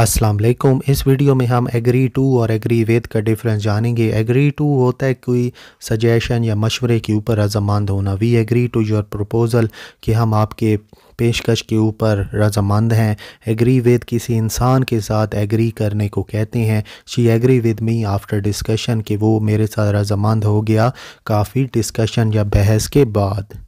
अस्सलाम वालेकुम इस वीडियो में हम एग्री टू और एग्री वेद का डिफरेंस जानेंगे एग्री टू होता है कोई सजेशन या मशवरे के ऊपर रजामंद होना we agree to your proposal कि हम आपके पेशकश के ऊपर रजामंद हैं एग्री विद किसी इंसान के साथ एग्री करने को कहते हैं she agree with me after discussion कि वो मेरे साथ रजामंद हो गया काफ़ी डिस्कशन या बहस के बाद